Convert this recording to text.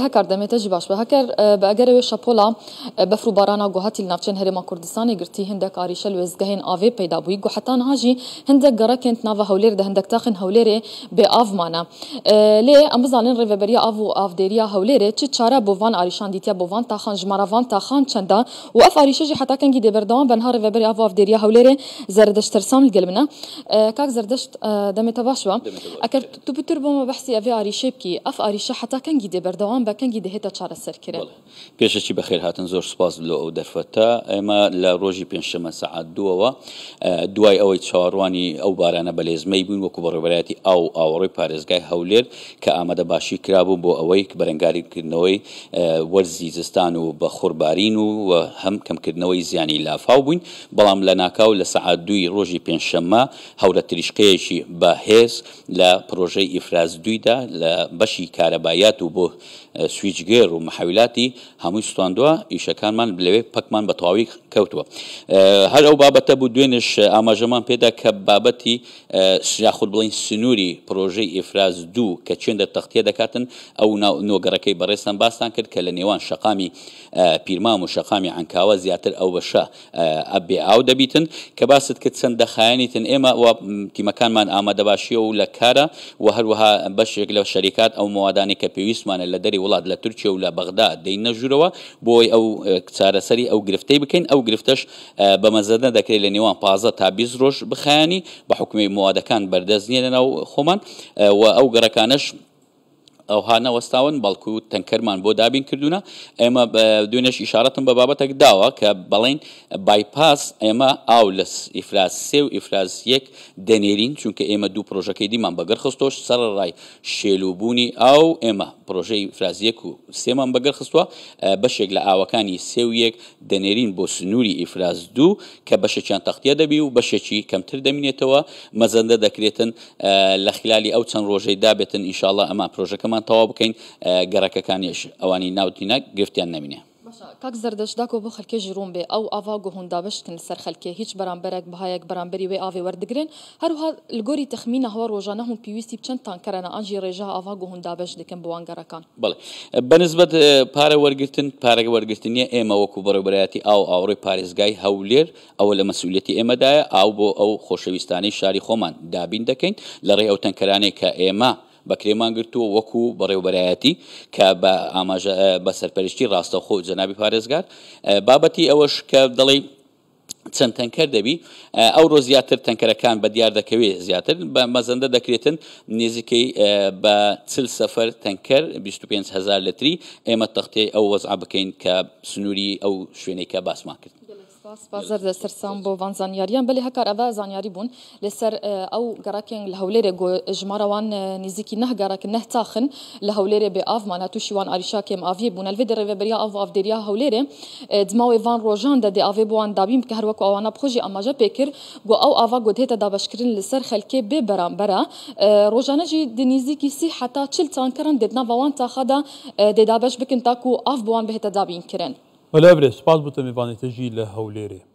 هکر دەمێتەژی باش بە هەکەر بەگەرەوێ شەپۆلا بەفر و بارانە گوهاتی ناوچەند هەرێما کوردستانی گرتی هەندێک کاریشەل وێزگەهێن ئاوێ پیدابووی گوحتان هاژی هەندێک گەڕەکەند ناوە هەولێر ده هەندێک تاخن هەولێرێ اه، آف ئاومانە لێ ئەم بزانین ڕێڤەبەریا ئاو و ئاودێریا هەولێرێ چ چارە بۆوان ئاریشان دیتیا بۆوان تاخان ژماراوان تاخان چەندا و بنها ئاریشەژی حتاکەنگی دێبەردەوام بەنها ڕێڤەبەری ئاو ئاودێریا هەولێرێ زەردەشتەرسام گەلمنە اه، کاک زەردەشت اه، دەمێتە باشوە ئەگەر تو بتر بۆمە بەحسی ئەڤێ ئاریشێ بکی ئەف ئاریشە حتاکەنگی دێبەردەوام ئەوان بەکەنگی دەهێتە چارەسەرکرد پێشەکی بەخێر هاتن زۆر سپاس لە ئەو دەرفەتە ئێمە لە ڕۆژی پێنجشەمە سەعات دووەوە دوای ئەوەی چاڕوانی ئەو بارانە بەلێزمەی بوون وەکو بەڕێبەتی ئاو ئاوەڕی پارێزگای هەولێر کە ئامادە باشی کرابوو بۆ ئەوەی بەرەنگاریکردنەوەی وەرزی زستان و بە خوربارین و هەم کەمکردنەوەی زیانی لافااو بووین بەڵام لە ناکاو لە سەعات دوی ڕۆژی پێنجشەمە هەورە تریشقەیەکی بەهێز لە پرۆژەی ئیفراز دویدا لە بەشی کارەبایات و بۆ سویچگێر و محەویلاتی هەمووی سوتاندووە ئیشەکانمان لەوێ پەکمان بە تەواوی کەوتووە هەر ئەو بابەتە بوو دوێنش ئاماژەمان پێدا کە بابەتی یاخود بڵین سنووری پرۆژەی ئیفراز دوو کە چێندە تەختیە دەکاتن ئەو نۆگەڕەکەی بەڕێستان باستان کرد کە لە نێوان شقامی پیرمام و شقامی ئەنکاوە زیاتر ئەو بەشە ئەبێ ئاو دەبیتن کە باست کرد چەند دەخایەنیتن ئێمە تیمەکانمان ئامادە باشیە و لە کارە و هەروەها بەشێک لە شەریکات ئەو موادانی کە پێویستمانە لە دەری وڵات لە تورکیا و لە بەغدا دەی نەژورەوە بۆی ئەو چارەسەری ئەو گرفتەی بکەین ئەو ئەو گرفتش بەمەزەدە دەکرێت لە نێوان پازە تا بی ڕۆژ بخانی بە حکومی موادەکان بەردەست نیە لەناو خۆمان و ئەو گەڕەکانش ئەوهانە وەستاون بەڵکو تەنکەرمان بۆ دابین کردوونە ئێمە دوێنش ئشارەتم بە بابەتێک داوە کە بەڵین بایپاس ئێمە ئاو لە ئیفراز سێ و ئیفراز یەک دەنێرین چونکە ئێمە دوو پرۆژەکەی دیمان بەگەر خستۆش سەر ڕای شێلوبوونی ئاو ئێمە پرۆژەی فرازیەک و سێمان بەگەر خستووە بەشێک لە ئاوەکانی سێ و یەک دەنێرین بۆ سنووری ئیفراز دوو کە بەشێکیان تەختیە دەبی و بەشێکی کەمتر دەمینێتەوە مەزەندە دەکرێتن لە خلالی ئەو چەند ڕۆژەی دابێتن ئینشاءڵە ئەما پرۆژەکەمان تەوا بکەین گەڕەکەەکانیش ئەوانی ناوتینە گفتیان نمینێ. کاک زەردەشدا و بۆ خەکێژی ڕوون بێ ئەو ئاوا گوهندا بشتن سەر خەلکێ هیچ بەرامبەرێک بەهایەک بەرامبەری وێ ئاێ وەردەگرن هەروها لگۆری تەخمینە هەوە ڕۆژانە هەم پێویستی بچەند تانکەرەنە ئەنجی ڕێژە ئاوا گوهندا بەش دەکەن بۆوانگەڕەکان بڵێ بەنسبەت پارە وەرگتن پارەگە وەرگتنیە ئێمە وەکو بەڕێبەتی ئاو ئاوڕێ پارێزگای هەولێر ئەوە لە مەسوولەتی ئێمەدایە ئاو بۆ ئەو خۆشەویستانی شاری خۆمان دابین دەکەین لە ڕێ ئەو تەنکەرانێک کە ئێمە بە کرێمان گرتووە وەکو بەڕێوبەرایەتی کە بە ئاماژە بە سەرپەرشتی ڕاستەخۆ جەنابی پارێزگار بابەتی ئەوەش کە دەڵی چەند تەنکەر دەبی ئەو ڕۆ زیاتر تەنکەرەکان بە دیار دەکەوێت زیاتر بە مەزەندە دەکرێتن نزیکەی بە چل سەفەر تەنکەر 25هزار لەتری ئێمە تەختێ ئەو وەزع بکەین کە سنووری ئەو شوێنەی کە باسمان کرد. سپاس بازار د سرسام بو وان زانیاریان بلی هکار اوه زانیاری بون لسر او گراکین لهولیر گو جماروان نزیکی نه گراک نه تاخن لهولیر به آف مانا تو شوان آریشا کم آویه بون الوی در ریوبریا آف آف دریا هولیر دماوی وان روژان ده ده آوه بوان دابیم که هر وکو آوانا بخوجی اماجا پیکر گو او آوا گو دهتا دابش کرن لسر خلکی بی برام برا روژانه جی ده نزیکی سی حتا چل تان کرن ده دنا وان تاخدا ده دابش بکن تاکو آف بوان بهتا دابین کرن Hello, everybody. Spasbutem Ivanite Gile Haulere.